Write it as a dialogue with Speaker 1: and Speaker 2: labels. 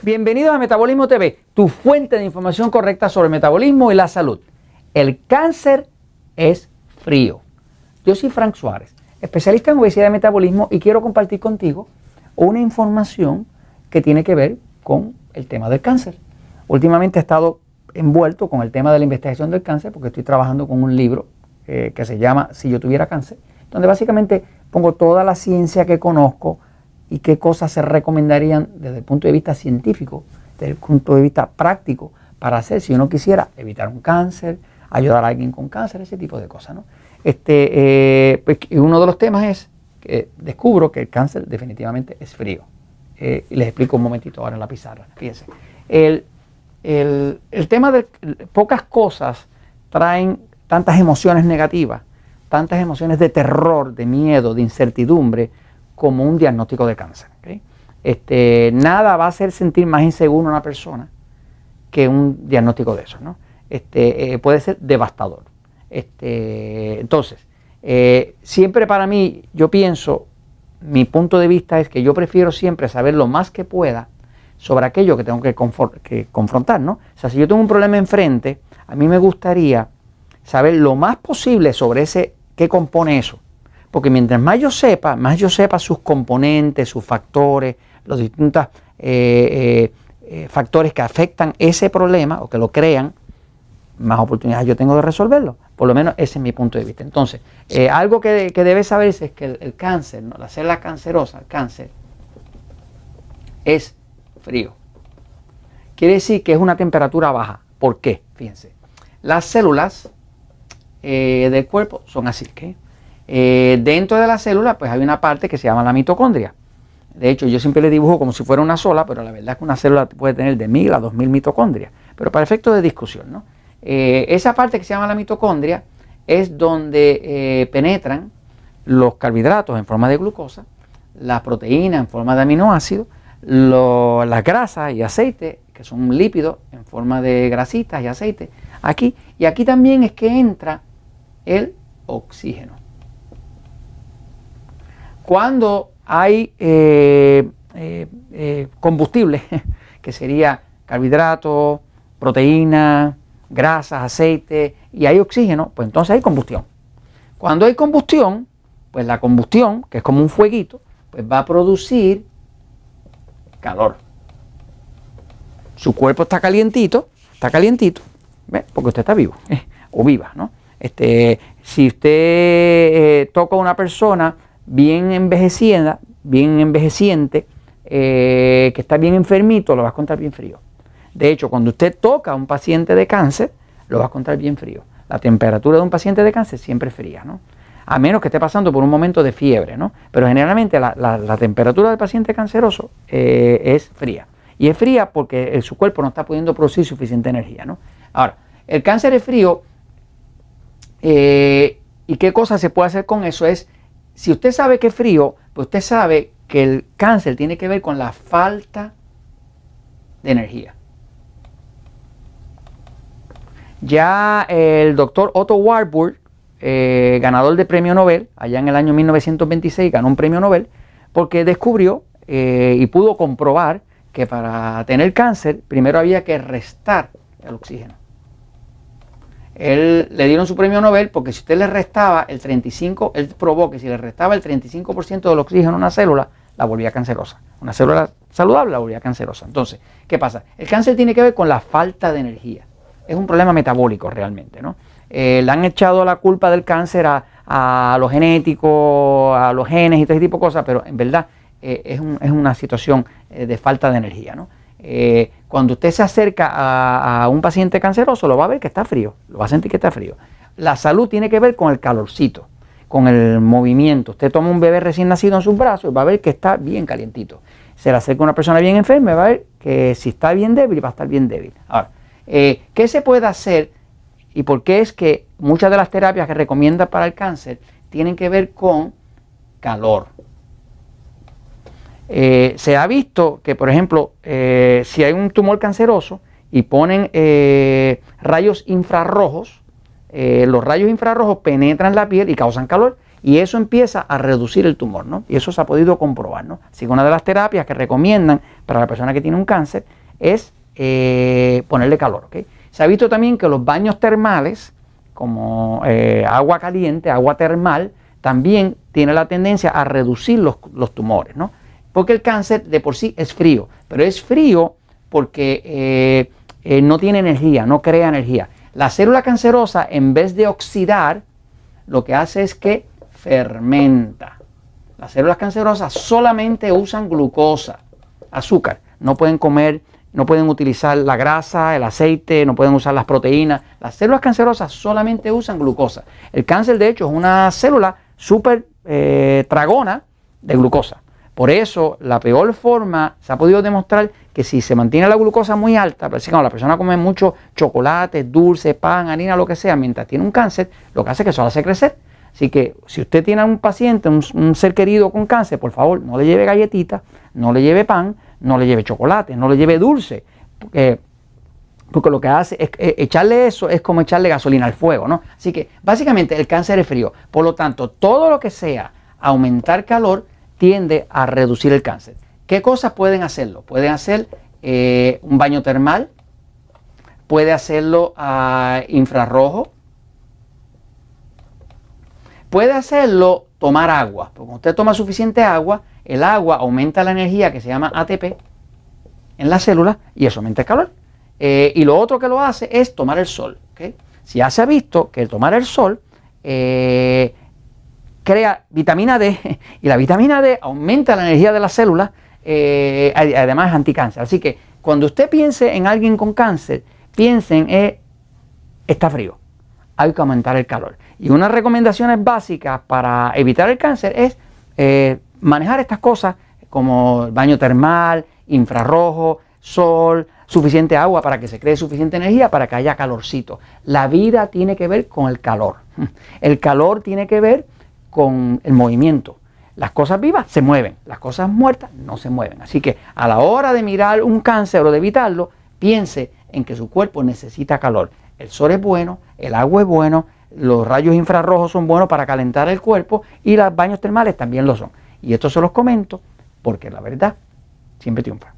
Speaker 1: Bienvenidos a Metabolismo TV, tu fuente de información correcta sobre el metabolismo y la salud. El cáncer es frío. Yo soy Frank Suárez, especialista en obesidad y metabolismo y quiero compartir contigo una información que tiene que ver con el tema del cáncer. Últimamente he estado envuelto con el tema de la investigación del cáncer porque estoy trabajando con un libro eh, que se llama Si yo tuviera cáncer, donde básicamente pongo toda la ciencia que conozco, y qué cosas se recomendarían desde el punto de vista científico, desde el punto de vista práctico, para hacer si uno quisiera evitar un cáncer, ayudar a alguien con cáncer, ese tipo de cosas. ¿no? Este, eh, pues, uno de los temas es que descubro que el cáncer definitivamente es frío. Eh, les explico un momentito ahora en la pizarra. Fíjense, el, el, el tema de pocas cosas traen tantas emociones negativas, tantas emociones de terror, de miedo, de incertidumbre, como un diagnóstico de cáncer. Este, nada va a hacer sentir más inseguro a una persona que un diagnóstico de eso. ¿no? Este, eh, puede ser devastador. Este, entonces, eh, siempre para mí, yo pienso, mi punto de vista es que yo prefiero siempre saber lo más que pueda sobre aquello que tengo que, que confrontar. O sea, si yo tengo un problema enfrente, a mí me gustaría saber lo más posible sobre ese, qué compone eso. Porque mientras más yo sepa, más yo sepa sus componentes, sus factores, los distintos eh, eh, eh, factores que afectan ese problema o que lo crean, más oportunidades yo tengo de resolverlo. Por lo menos ese es mi punto de vista. Entonces, algo que, que, debe saberse es que el, cáncer, la célula cancerosa, el cáncer, es frío. Quiere decir que es una temperatura baja. ¿Por qué? Fíjense. Las células del cuerpo son así. ¿qué? Eh, dentro de la célula, pues hay una parte que se llama la mitocondria. De hecho, yo siempre le dibujo como si fuera una sola, pero la verdad es que una célula puede tener de 1000 a 2000 mitocondrias. Pero para efecto de discusión, ¿no? Eh, esa parte que se llama la mitocondria es donde eh, penetran los carbohidratos en forma de glucosa, las proteínas en forma de aminoácidos, las grasas y aceite, que son lípidos en forma de grasitas y aceite, aquí. Y aquí también es que entra el oxígeno. Cuando hay eh, eh, eh, combustible, que sería carbohidratos, proteínas, grasas, aceite, y hay oxígeno, pues entonces hay combustión. Cuando hay combustión, pues la combustión, que es como un fueguito, pues va a producir calor. Su cuerpo está calientito, está calientito, ¿ves? porque usted está vivo, o viva, ¿no? Este, si usted toca a una persona bien envejecida, bien envejeciente, eh, que está bien enfermito, lo vas a contar bien frío. De hecho, cuando usted toca a un paciente de cáncer, lo va a contar bien frío. La temperatura de un paciente de cáncer siempre es fría, ¿no? A menos que esté pasando por un momento de fiebre, ¿no? Pero generalmente la, temperatura del paciente canceroso eh, es fría. Y es fría porque eh, su cuerpo no está pudiendo producir suficiente energía, ¿no? Ahora, el cáncer es frío y qué cosa se puede hacer con eso es si usted sabe que es frío, pues usted sabe que el cáncer tiene que ver con la falta de energía. Ya el doctor Otto Warburg, eh, ganador de premio Nobel, allá en el año 1926 ganó un premio Nobel, porque descubrió eh, y pudo comprobar que para tener cáncer primero había que restar el oxígeno. Él le dieron su premio Nobel porque si usted le restaba el 35, él probó que si le restaba el 35% del oxígeno a una célula, la volvía cancerosa. Una célula saludable la volvía cancerosa. Entonces, ¿qué pasa? El cáncer tiene que ver con la falta de energía. Es un problema metabólico realmente, ¿no? Eh, le han echado la culpa del cáncer a, a lo genético, a los genes y todo ese tipo de cosas, pero en verdad eh, es, una situación eh, de falta de energía, ¿no? Eh, cuando usted se acerca a, un paciente canceroso, lo va a ver que está frío, lo va a sentir que está frío. La salud tiene que ver con el calorcito, con el movimiento. Usted toma un bebé recién nacido en sus brazos y va a ver que está bien calientito. Se le acerca una persona bien enferma y va a ver que si está bien débil, va a estar bien débil. Ahora, eh, ¿qué se puede hacer y por qué es que muchas de las terapias que recomienda para el cáncer tienen que ver con calor? Eh, se ha visto que, por ejemplo, eh, si hay un tumor canceroso y ponen eh, rayos infrarrojos, los rayos infrarrojos penetran la piel y causan calor y eso empieza a reducir el tumor, ¿no? Y eso se ha podido comprobar, ¿no? Así que una de las terapias que recomiendan para la persona que tiene un cáncer es ponerle calor, ¿ok? Se ha visto también que los baños termales, como agua caliente, agua termal, también tiene la tendencia a reducir los, los tumores, ¿no? Porque el cáncer de por sí es frío, pero es frío porque eh, eh, no tiene energía, no crea energía. La célula cancerosa, en vez de oxidar, lo que hace es que fermenta. Las células cancerosas solamente usan glucosa, azúcar. No pueden comer, no pueden utilizar la grasa, el aceite, no pueden usar las proteínas. Las células cancerosas solamente usan glucosa. El cáncer, de hecho, es una célula súper tragona eh, de glucosa. Por eso, la peor forma se ha podido demostrar que si se mantiene la glucosa muy alta, por si la persona come mucho chocolate, dulce, pan, harina, lo que sea, mientras tiene un cáncer, lo que hace es que eso la hace crecer. Así que si usted tiene a un paciente, un, ser querido con cáncer, por favor, no le lleve galletitas, no le lleve pan, no le lleve chocolate, no le lleve dulce. Porque, porque lo que hace es echarle eso es como echarle gasolina al fuego, ¿no? Así que básicamente el cáncer es frío. Por lo tanto, todo lo que sea aumentar calor tiende a reducir el cáncer. ¿Qué cosas pueden hacerlo? Pueden hacer eh, un baño termal, puede hacerlo a infrarrojo, puede hacerlo tomar agua. Porque cuando usted toma suficiente agua, el agua aumenta la energía que se llama ATP en las células y eso aumenta el calor. Eh, y lo otro que lo hace es tomar el sol. ¿okay? Si ya se ha visto que el tomar el sol eh, crea vitamina D y la vitamina D aumenta la energía de las células, eh, además es anticáncer. Así que cuando usted piense en alguien con cáncer, piensen, eh, está frío, hay que aumentar el calor. Y unas recomendaciones básicas para evitar el cáncer es eh, manejar estas cosas como baño termal, infrarrojo, sol, suficiente agua para que se cree suficiente energía para que haya calorcito. La vida tiene que ver con el calor. El calor tiene que ver con el movimiento. Las cosas vivas se mueven, las cosas muertas no se mueven. Así que a la hora de mirar un cáncer o de evitarlo, piense en que su cuerpo necesita calor. El sol es bueno, el agua es bueno, los rayos infrarrojos son buenos para calentar el cuerpo y los baños termales también lo son. Y esto se los comento porque la verdad siempre triunfa.